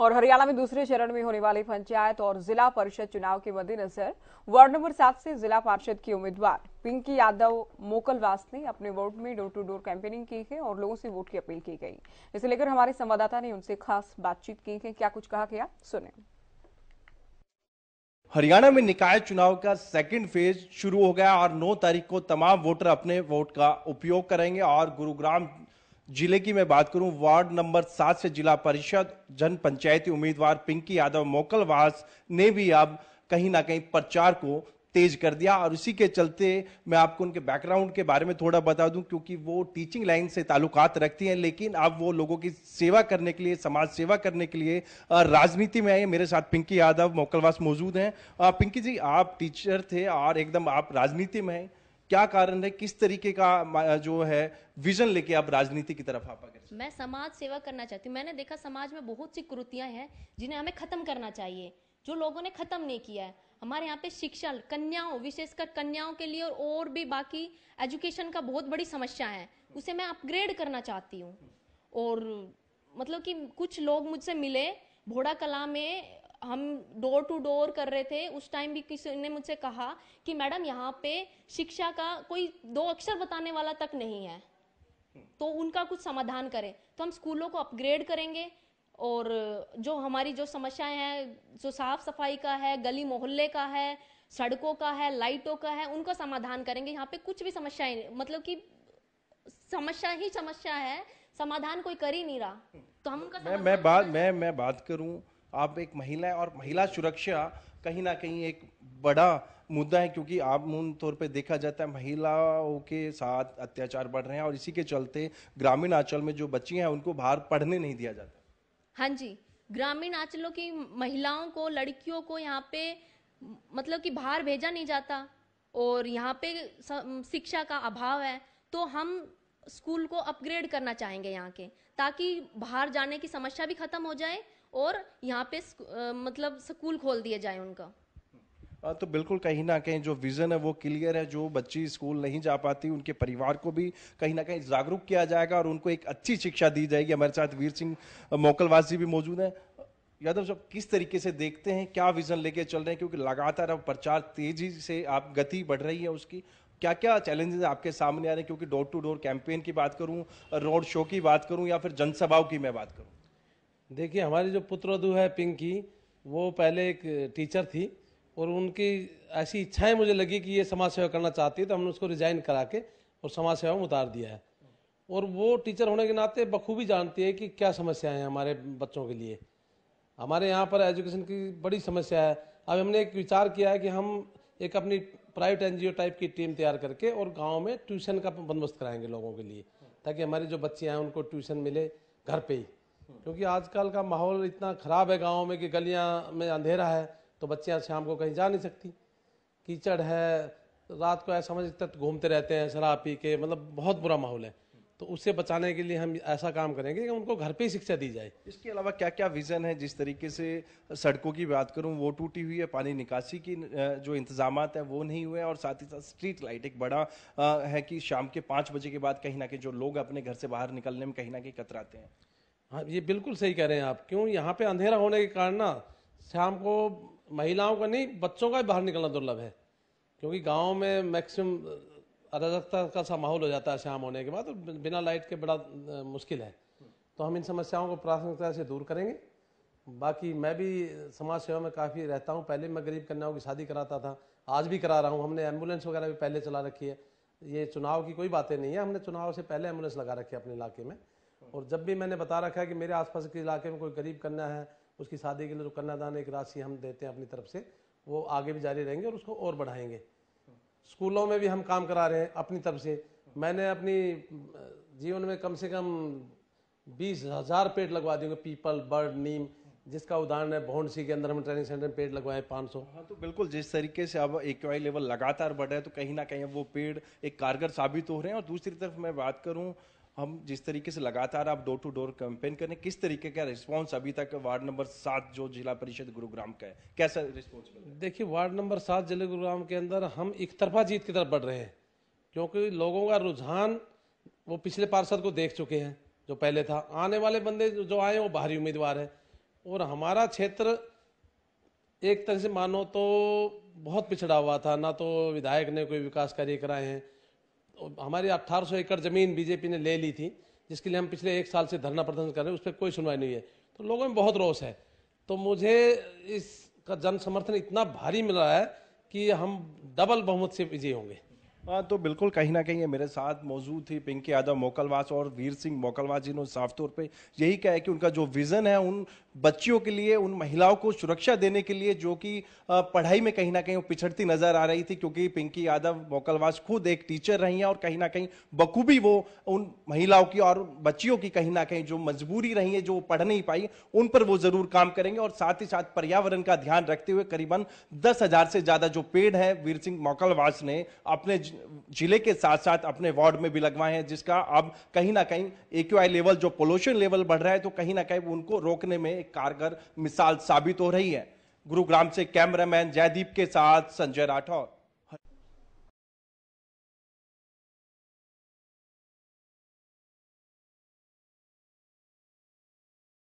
और हरियाणा में दूसरे चरण में होने वाले पंचायत और जिला परिषद चुनाव के मद्देनजर वार्ड नंबर सात से जिला पार्षद की उम्मीदवार पिंकी यादव मोकलवास ने अपने वोट में डोर टू डोर कैंपेनिंग की है और लोगों से वोट की अपील की गई इसे लेकर हमारे संवाददाता ने उनसे खास बातचीत की है क्या कुछ कहा गया सुने हरियाणा में निकाय चुनाव का सेकंड फेज शुरू हो गया और 9 तारीख को तमाम वोटर अपने वोट का उपयोग करेंगे और गुरुग्राम जिले की मैं बात करूं वार्ड नंबर सात से जिला परिषद जन पंचायती उम्मीदवार पिंकी यादव मोकलवास ने भी अब कहीं ना कहीं प्रचार को तेज कर दिया और इसी के चलते मैं आपको उनके बैकग्राउंड के बारे में थोड़ा बता दूं क्योंकि वो टीचिंग लाइन से ताल्लुकात रखती हैं लेकिन अब वो लोगों की सेवा करने के लिए समाज सेवा करने के लिए राजनीति में आए मेरे साथ पिंकी यादव मोकलवास मौजूद हैं पिंकी जी आप टीचर थे और एकदम आप राजनीति में हैं क्या कारण है किस तरीके का जो है विजन लेके आप राजनीति की तरफ आप अगर मैं समाज सेवा करना चाहती हूँ मैंने देखा समाज में बहुत सी कुरुतियाँ हैं जिन्हें हमें खत्म करना चाहिए जो लोगों ने खत्म नहीं किया है हमारे यहाँ पे शिक्षा कन्याओं विशेषकर कन्याओं के लिए और, और भी बाकी एजुकेशन का बहुत बड़ी समस्या है उसे मैं अपग्रेड करना चाहती हूँ और मतलब कि कुछ लोग मुझसे मिले भोड़ा कला में हम डोर टू डोर कर रहे थे उस टाइम भी किसी ने मुझसे कहा कि मैडम यहाँ पे शिक्षा का कोई दो अक्षर बताने वाला तक नहीं है तो उनका कुछ समाधान करें तो हम स्कूलों को अपग्रेड करेंगे और जो हमारी जो समस्याएं हैं जो साफ सफाई का है गली मोहल्ले का है सड़कों का है लाइटों का है उनका समाधान करेंगे यहाँ पे कुछ भी समस्याएं मतलब कि समस्या ही समस्या है समाधान कोई कर ही नहीं रहा तो हम उनका मैं मैं बात मैं मैं बात करूं आप एक महिला है और महिला सुरक्षा कहीं ना कहीं एक बड़ा मुद्दा है क्योंकि मूल तौर पे देखा जाता है महिलाओं के साथ अत्याचार बढ़ रहे हैं और इसी के चलते ग्रामीण आंचल में जो बच्ची हैं उनको बाहर पढ़ने नहीं दिया जाता हाँ जी ग्रामीण आंचलों की महिलाओं को लड़कियों को यहाँ पे मतलब कि बाहर भेजा नहीं जाता और यहाँ पे शिक्षा का अभाव है तो हम स्कूल को अपग्रेड करना चाहेंगे यहाँ के ताकि बाहर जाने की समस्या भी खत्म हो जाए और यहाँ पे आ, मतलब स्कूल खोल दिया जाए उनका हाँ, तो बिल्कुल कहीं ना कहीं जो विज़न है वो क्लियर है जो बच्ची स्कूल नहीं जा पाती उनके परिवार को भी कहीं ना कहीं जागरूक किया जाएगा और उनको एक अच्छी शिक्षा दी जाएगी हमारे साथ वीर सिंह मोकलवास जी भी मौजूद हैं यादव साहब किस तरीके से देखते हैं क्या विज़न लेके चल रहे हैं क्योंकि लगातार अब प्रचार तेजी से आप गति बढ़ रही है उसकी क्या क्या चैलेंजेस आपके सामने आ रहे हैं क्योंकि डोर टू डोर कैंपेन की बात करूं रोड शो की बात करूं या फिर जनसभाओं की मैं बात करूं देखिए हमारी जो पुत्रधु है पिंकी वो पहले एक टीचर थी और उनकी ऐसी इच्छाएं मुझे लगी कि ये समाज सेवा करना चाहती है तो हमने उसको रिजाइन करा के और समाज सेवा में उतार दिया है और वो टीचर होने के नाते बखूबी जानती है कि क्या समस्याएं हैं हमारे बच्चों के लिए हमारे यहाँ पर एजुकेशन की बड़ी समस्या है अब हमने एक विचार किया है कि हम एक अपनी प्राइवेट एन टाइप की टीम तैयार करके और गाँव में ट्यूशन का बंदोबस्त कराएंगे लोगों के लिए ताकि हमारी जो बच्चियाँ हैं उनको ट्यूशन मिले घर पर ही क्योंकि आजकल का माहौल इतना ख़राब है गाँव में कि गलियाँ में अंधेरा है तो बच्चियाँ शाम को कहीं जा नहीं सकती कीचड़ है रात को ऐसा समझ तक घूमते रहते हैं शराब पी के मतलब बहुत बुरा माहौल है तो उससे बचाने के लिए हम ऐसा काम करेंगे कि उनको घर पे ही शिक्षा दी जाए इसके अलावा क्या क्या विज़न है जिस तरीके से सड़कों की बात करूं वो टूटी हुई है पानी निकासी की जो इंतजाम है वो नहीं हुए और साथ ही साथ स्ट्रीट लाइट एक बड़ा है कि शाम के पाँच बजे के बाद कहीं ना कहीं जो लोग अपने घर से बाहर निकलने में कहीं ना कहीं कतराते हैं हाँ ये बिल्कुल सही कह रहे हैं आप क्यों यहाँ पे अंधेरा होने के कारण ना शाम को महिलाओं का नहीं बच्चों का भी बाहर निकलना दुर्लभ है क्योंकि गाँव में मैक्सिमम अराजकता का सा माहौल हो जाता है शाम होने के बाद बिना लाइट के बड़ा मुश्किल है तो हम इन समस्याओं को प्राथमिकता से दूर करेंगे बाकी मैं भी समाज सेवा में काफ़ी रहता हूँ पहले मैं गरीब कन्याओं की शादी कराता था आज भी करा रहा हूँ हमने एम्बुलेंस वगैरह भी पहले चला रखी है ये चुनाव की कोई बातें नहीं है हमने चुनाव से पहले एम्बुलेंस लगा रखी है अपने इलाके में और जब भी मैंने बता रखा है कि मेरे आसपास के इलाके में कोई गरीब कन्या है उसकी शादी के लिए जो तो कन्यादान एक राशि हम देते हैं अपनी तरफ से वो आगे भी जारी रहेंगे और उसको और बढ़ाएंगे स्कूलों में भी हम काम करा रहे हैं अपनी तरफ से मैंने अपनी जीवन में कम से कम बीस हज़ार पेड़ लगवा देंगे पीपल बर्ड नीम जिसका उदाहरण है भोंडसी के अंदर हम ट्रेनिंग सेंटर में पेड़ लगवाए 500 हाँ तो बिल्कुल जिस तरीके से अब एक लेवल लगातार बढ़ रहा है तो कहीं ना कहीं वो पेड़ एक कारगर साबित हो रहे हैं और दूसरी तरफ मैं बात करूं हम जिस तरीके से लगातार आप डोर टू डोर कैंपेन करें किस तरीके का रिस्पांस अभी तक वार्ड नंबर सात जो जिला परिषद गुरुग्राम का है कैसा रिस्पांस देखिए वार्ड नंबर सात जिले गुरुग्राम के अंदर हम एक तरफा जीत की तरफ बढ़ रहे हैं क्योंकि लोगों का रुझान वो पिछले पार्षद को देख चुके हैं जो पहले था आने वाले बंदे जो आए वो बाहरी उम्मीदवार है और हमारा क्षेत्र एक तरह से मानो तो बहुत पिछड़ा हुआ था ना तो विधायक ने कोई विकास कार्य कराए हैं हमारी 1800 एकड़ जमीन बीजेपी ने ले ली थी जिसके लिए हम पिछले एक साल से धरना प्रदर्शन कर रहे हैं उस पर कोई सुनवाई नहीं है तो लोगों में बहुत रोष है तो मुझे इसका जन समर्थन इतना भारी मिल रहा है कि हम डबल बहुमत से विजयी होंगे हाँ तो बिल्कुल कहीं ना कहीं मेरे साथ मौजूद थी पिंकी यादव मोकलवास और वीर सिंह मोकलवास जिन्होंने साफ तौर पे यही कहा है कि उनका जो विज़न है उन बच्चियों के लिए उन महिलाओं को सुरक्षा देने के लिए जो कि पढ़ाई में कहीं ना कहीं वो पिछड़ती नजर आ रही थी क्योंकि पिंकी यादव मोकलवास खुद एक टीचर रही हैं और कहीं ना कहीं बखूबी वो उन महिलाओं की और बच्चियों की कहीं ना कहीं जो मजबूरी रही है जो पढ़ नहीं पाई उन पर वो जरूर काम करेंगे और साथ ही साथ पर्यावरण का ध्यान रखते हुए करीबन दस से ज्यादा जो पेड़ है वीर सिंह मोकलवास ने अपने जिले के साथ साथ अपने वार्ड में भी लगवाए हैं जिसका अब कहीं ना कहीं ए लेवल जो पोल्यूशन लेवल बढ़ रहा है तो कहीं ना कहीं उनको रोकने में एक कारगर मिसाल साबित हो रही है गुरुग्राम से कैमरामैन जयदीप के साथ संजय राठौर